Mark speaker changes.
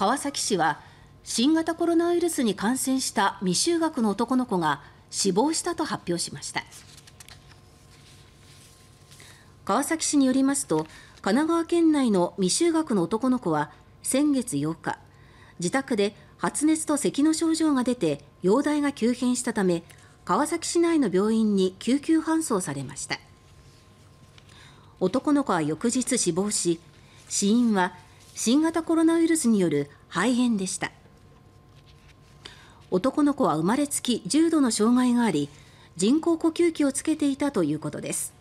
Speaker 1: 川崎市は新型コロナウイルスに感染した未就学の男の子が死亡したと発表しました川崎市によりますと神奈川県内の未就学の男の子は先月8日自宅で発熱と咳の症状が出て容体が急変したため川崎市内の病院に救急搬送されました男の子は翌日死亡し死因は新型コロナウイルスによる肺炎でした男の子は生まれつき重度の障害があり人工呼吸器をつけていたということです。